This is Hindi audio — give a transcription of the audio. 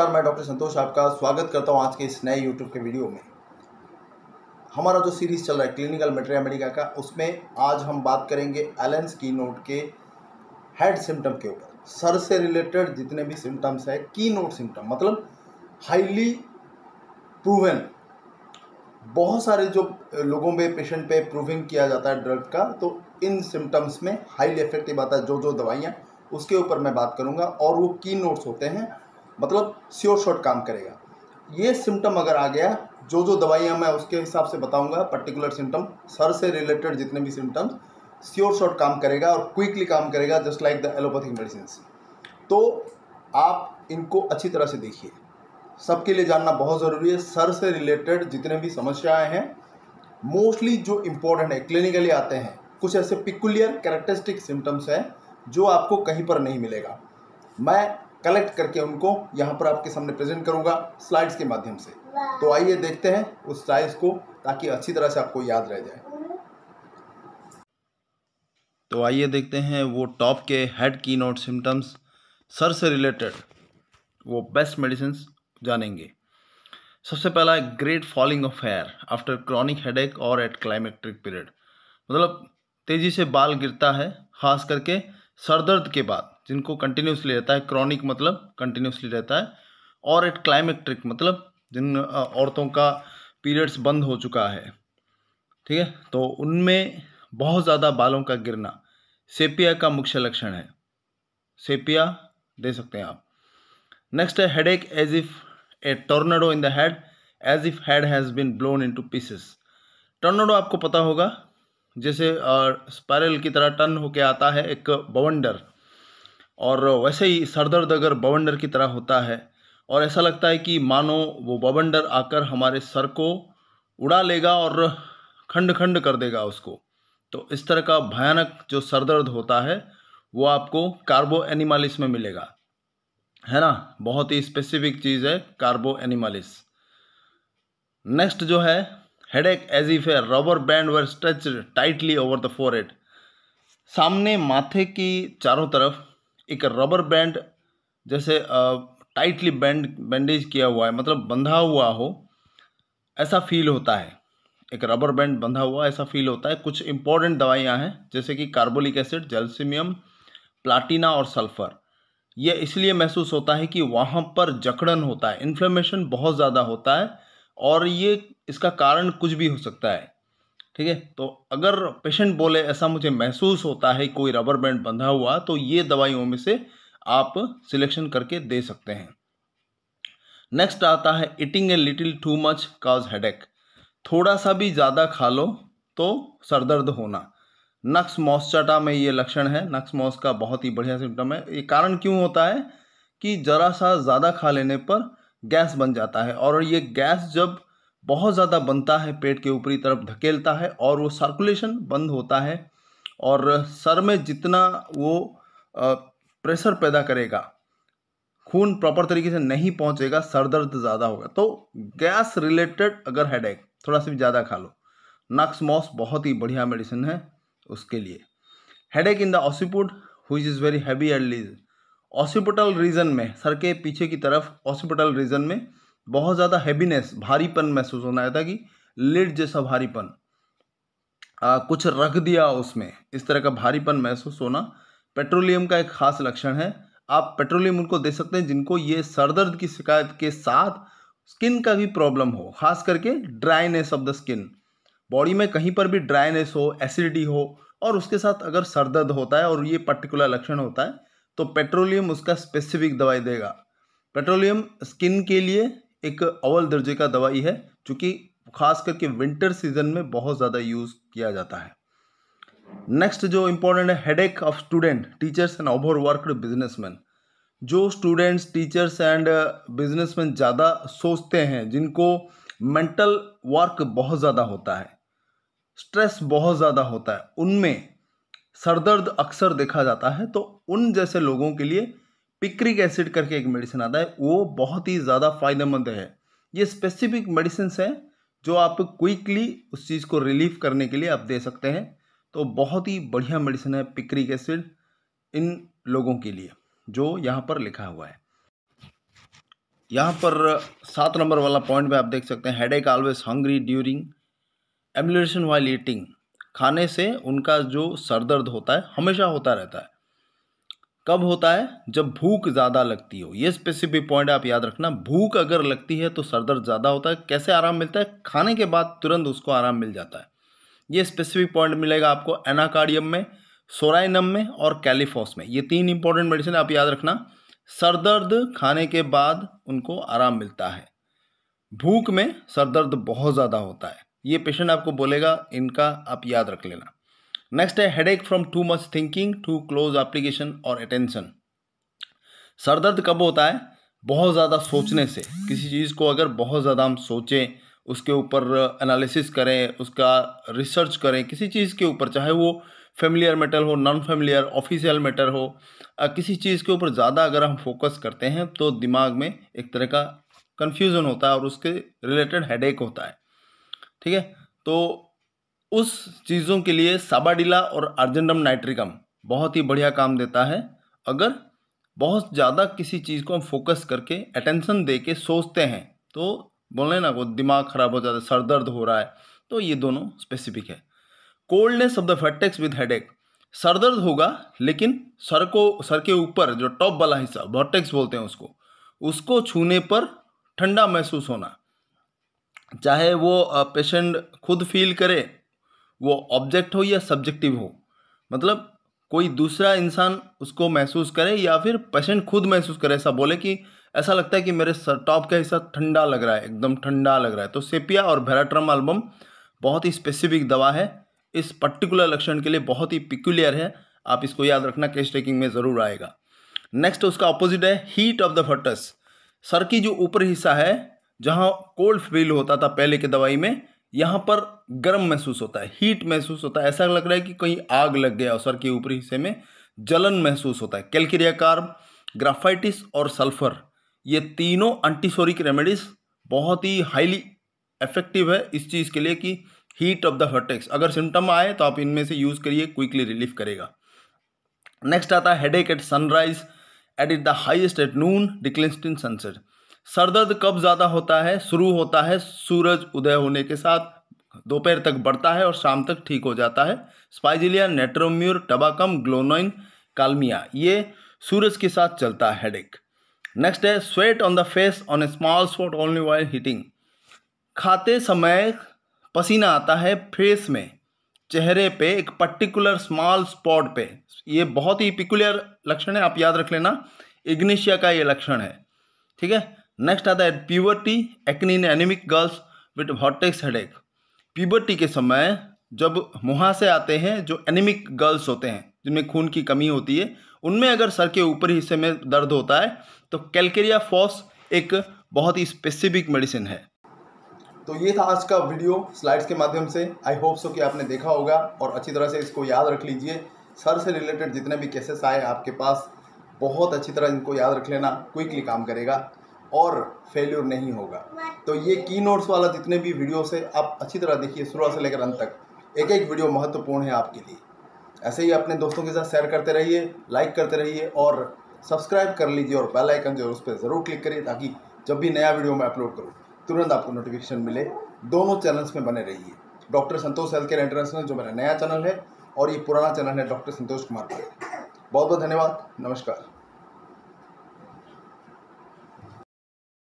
नमस्कार मैं डॉक्टर संतोष आपका स्वागत करता हूं आज के इस नए यूट्यूब के वीडियो में हमारा जो सीरीज़ चल रहा है क्लिनिकल मेटेरिया मेडिका का उसमें आज हम बात करेंगे एलेंस की नोट के हेड सिम्टम के ऊपर सर से रिलेटेड जितने भी सिम्टम्स है की नोट सिम्टम मतलब हाईली प्रूवन बहुत सारे जो लोगों में पेशेंट पे प्रूविंग किया जाता है ड्रग का तो इन सिम्टम्स में हाईली इफेक्टिव आता है जो जो दवाइयाँ उसके ऊपर मैं बात करूँगा और वो की नोट्स होते हैं मतलब श्योर शॉट काम करेगा ये सिम्टम अगर आ गया जो जो दवाइयाँ मैं उसके हिसाब से बताऊँगा पर्टिकुलर सिम्टम सर से रिलेटेड जितने भी सिम्टम्स श्योर शॉट काम करेगा और क्विकली काम करेगा just like the allopathic medicine तो आप इनको अच्छी तरह से देखिए सबके लिए जानना बहुत ज़रूरी है सर से रिलेटेड जितने भी समस्याएं हैं मोस्टली जो इम्पोर्टेंट है क्लिनिकली आते हैं कुछ ऐसे पिकुलियर कैरेक्टरिस्टिक सिम्टम्स हैं जो आपको कहीं पर नहीं मिलेगा मैं कलेक्ट करके उनको यहाँ पर आपके सामने प्रेजेंट करूँगा स्लाइड्स के माध्यम से तो आइए देखते हैं उस स्लाइड्स को ताकि अच्छी तरह से आपको याद रह जाए तो आइए देखते हैं वो टॉप के हेड की नोट सिम्टम्स सर से रिलेटेड वो बेस्ट मेडिसिन जानेंगे सबसे पहला है great falling off hair after chronic headache और एट क्लाइमेक्ट्रिक पीरियड मतलब तेज़ी से बाल गिरता है खास करके सर दर्द के बाद जिनको कंटिन्यूसली रहता है क्रॉनिक मतलब कंटिन्यूसली रहता है और एट क्लाइमेक्ट्रिक मतलब जिन औरतों का पीरियड्स बंद हो चुका है ठीक है तो उनमें बहुत ज़्यादा बालों का गिरना सेपिया का मुख्य लक्षण है सेपिया दे सकते हैं आप नेक्स्ट है एक as if a tornado in the head as if head has been blown into pieces tornado आपको पता होगा जैसे स्पायरल की तरह टर्न होके आता है एक बवंडर और वैसे ही सर दर्द अगर बवंडर की तरह होता है और ऐसा लगता है कि मानो वो बवंडर आकर हमारे सर को उड़ा लेगा और खंड खंड कर देगा उसको तो इस तरह का भयानक जो सर दर्द होता है वो आपको कार्बो एनिमालिस में मिलेगा है ना बहुत ही स्पेसिफिक चीज़ है कार्बो एनिमालिस नेक्स्ट जो है headache as if a rubber band were stretch tightly over the fore सामने माथे की चारों तरफ एक रबर बैंड जैसे टाइटली बैंड बैंडेज किया हुआ है मतलब बंधा हुआ हो ऐसा फील होता है एक रबर बैंड बंधा हुआ ऐसा फील होता है कुछ इंपॉर्टेंट दवाइयाँ हैं जैसे कि कार्बोलिक एसिड जेल्सीमियम प्लाटीना और सल्फर यह इसलिए महसूस होता है कि वहाँ पर जकड़न होता है इन्फ्लेमेशन बहुत ज़्यादा होता है और ये इसका कारण कुछ भी हो सकता है ठीक है तो अगर पेशेंट बोले ऐसा मुझे महसूस होता है कोई रबर बैंड बंधा हुआ तो ये दवाइयों में से आप सिलेक्शन करके दे सकते हैं नेक्स्ट आता है eating a little too much cause headache थोड़ा सा भी ज़्यादा खा लो तो सर दर्द होना नक्स मॉस्चाटा में ये लक्षण है नक्स मॉस का बहुत ही बढ़िया सिम्टम है ये कारण क्यों होता है कि ज़रा सा ज़्यादा खा लेने पर गैस बन जाता है और ये गैस जब बहुत ज़्यादा बनता है पेट के ऊपरी तरफ धकेलता है और वो सर्कुलेशन बंद होता है और सर में जितना वो प्रेशर पैदा करेगा खून प्रॉपर तरीके से नहीं पहुंचेगा सर दर्द ज़्यादा होगा तो गैस रिलेटेड अगर हेडेक थोड़ा सा भी ज़्यादा खा लो नक्स मॉस बहुत ही बढ़िया मेडिसिन है उसके लिए हेडेक इन द ऑसिपुड हुई इज़ वेरी हैवी एंड लीज ऑसिपिटल रीजन में सर के पीछे की तरफ ऑसिपिटल रीजन में बहुत ज़्यादा हैवीनेस भारीपन महसूस होना है कि लिड जैसा भारीपन आ, कुछ रख दिया उसमें इस तरह का भारीपन महसूस होना पेट्रोलियम का एक खास लक्षण है आप पेट्रोलियम उनको दे सकते हैं जिनको ये सर दर्द की शिकायत के साथ स्किन का भी प्रॉब्लम हो खास करके dryness of the skin body में कहीं पर भी ड्राइनेस हो एसिडिटी हो और उसके साथ अगर सर दर्द होता है और ये पर्टिकुलर लक्षण होता है तो पेट्रोलियम उसका स्पेसिफिक दवाई देगा पेट्रोलियम स्किन के लिए एक अव्वल दर्जे का दवाई है जो कि खास करके विंटर सीजन में बहुत ज़्यादा यूज़ किया जाता है नेक्स्ट जो इम्पोर्टेंट है headache of student teachers and over worked businessman जो स्टूडेंट्स टीचर्स एंड बिजनेसमैन ज़्यादा सोचते हैं जिनको मेंटल वर्क बहुत ज़्यादा होता है स्ट्रेस बहुत ज़्यादा होता है उनमें सरदर्द अक्सर देखा जाता है तो उन जैसे लोगों के लिए पिक्रिक एसिड करके एक मेडिसिन आता है वो बहुत ही ज़्यादा फायदेमंद है ये स्पेसिफिक मेडिसिन हैं जो आप क्विकली उस चीज़ को रिलीफ करने के लिए आप दे सकते हैं तो बहुत ही बढ़िया मेडिसिन है पिक्रिक एसिड इन लोगों के लिए जो यहाँ पर लिखा हुआ है यहाँ पर सात नंबर वाला पॉइंट में आप देख सकते हैं headache always hungry during ambulation while eating खाने से उनका जो सर दर्द होता है हमेशा होता रहता है कब होता है जब भूख ज़्यादा लगती हो ये स्पेसिफिक पॉइंट आप याद रखना भूख अगर लगती है तो सर दर्द ज़्यादा होता है कैसे आराम मिलता है खाने के बाद तुरंत उसको आराम मिल जाता है ये स्पेसिफिक पॉइंट मिलेगा आपको एनाकार्डियम में सोराइनम में और कैलिफोस में ये तीन इंपॉर्टेंट मेडिसिन आप याद रखना सर दर्द खाने के बाद उनको आराम मिलता है भूख में सर दर्द बहुत ज़्यादा होता है ये पेशेंट आपको बोलेगा इनका आप याद रख लेना नेक्स्ट है headache from too much thinking too close application और अटेंशन सर दर्द कब होता है बहुत ज़्यादा सोचने से किसी चीज़ को अगर बहुत ज़्यादा हम सोचें उसके ऊपर एनालिसिस करें उसका रिसर्च करें किसी चीज़ के ऊपर चाहे वो फेमिलियर मैटर हो नॉन फेमिलियर ऑफिशियल मैटर हो किसी चीज़ के ऊपर ज़्यादा अगर हम फोकस करते हैं तो दिमाग में एक तरह का कन्फ्यूज़न होता है और उसके रिलेटेड हेडेक होता है ठीक है तो उस चीज़ों के लिए साबाडिला और अर्जेंडम नाइट्रिकम बहुत ही बढ़िया काम देता है अगर बहुत ज़्यादा किसी चीज़ को हम फोकस करके अटेंशन दे के सोचते हैं तो बोले ना वो दिमाग खराब हो जाता है सर दर्द हो रहा है तो ये दोनों स्पेसिफिक है coldness of the vertex with एक सर दर्द होगा लेकिन सर को सर के ऊपर जो टॉप वाला हिस्सा वर्टेक्स बोलते हैं उसको उसको छूने पर ठंडा महसूस होना चाहे वो पेशेंट खुद फील करे वो ऑब्जेक्ट हो या सब्जेक्टिव हो मतलब कोई दूसरा इंसान उसको महसूस करे या फिर पेशेंट खुद महसूस करे ऐसा बोले कि ऐसा लगता है कि मेरे सर टॉप का हिस्सा ठंडा लग रहा है एकदम ठंडा लग रहा है तो सेपिया और भेराट्रम एल्बम बहुत ही स्पेसिफिक दवा है इस पर्टिकुलर लक्षण के लिए बहुत ही पिक्यूलियर है आप इसको याद रखना केस टेकिंग में ज़रूर आएगा नेक्स्ट उसका ऑपोजिट है हीट ऑफ द फटस सर की जो ऊपर हिस्सा है जहाँ कोल्ड फील होता था पहले की दवाई में यहाँ पर गर्म महसूस होता है हीट महसूस होता है ऐसा लग रहा है कि कहीं आग लग गया और सर के ऊपरी हिस्से में जलन महसूस होता है कैलकेरिया कार्ब ग्राफाइटिस और सल्फर ये तीनों एंटीसोरिक रेमेडीज बहुत ही हाईली इफेक्टिव है इस चीज़ के लिए कि हीट ऑफ द हर्टेक्स अगर सिम्टम आए तो आप इनमें से यूज़ करिए क्विकली रिलीफ करेगा नेक्स्ट आता है headache at sunrise at it the highest at noon declining sunset सर दर्द कब ज़्यादा होता है शुरू होता है सूरज उदय होने के साथ दोपहर तक बढ़ता है और शाम तक ठीक हो जाता है स्पाइजिलिया नेट्रोम्यूर टबाकम ग्लोनोइन कालमिया ये सूरज के साथ चलता है हेडेक नेक्स्ट है sweat on the face on a small spot only while eating खाते समय पसीना आता है फेस में चेहरे पे एक पर्टिकुलर स्मॉल स्पॉट पे ये बहुत ही पिकुलर लक्षण है आप याद रख लेना इग्निशिया का ये लक्षण है ठीक है नेक्स्ट आता है puberty acne in anaemic girls with हॉटेक्स हेड एक के समय जब मुहासे से आते हैं जो एनिमिक गर्ल्स होते हैं जिनमें खून की कमी होती है उनमें अगर सर के ऊपरी हिस्से में दर्द होता है तो कैलकेरिया फॉस एक बहुत ही स्पेसिफिक मेडिसिन है तो ये था आज का वीडियो स्लाइड्स के माध्यम से आई होप सो कि आपने देखा होगा और अच्छी तरह से इसको याद रख लीजिए सर से रिलेटेड जितने भी केसेस आए आपके पास बहुत अच्छी तरह इनको याद रख लेना क्विकली काम करेगा और फेल्यूर नहीं होगा तो ये की नोट्स वाला जितने भी वीडियोस है आप अच्छी तरह देखिए शुरुआत से लेकर अंत तक एक एक वीडियो महत्वपूर्ण है आपके लिए ऐसे ही अपने दोस्तों के साथ शेयर करते रहिए लाइक करते रहिए और सब्सक्राइब कर लीजिए और बेल आइकन जो है उस पर ज़रूर क्लिक करिए ताकि जब भी नया वीडियो मैं अपलोड करूँ तुरंत आपको नोटिफिकेशन मिले दोनों चैनल्स में बने रहिए doctor Santosh health care international जो मेरा नया चैनल है और ये पुराना चैनल है डॉक्टर संतोष कुमार बहुत बहुत धन्यवाद नमस्कार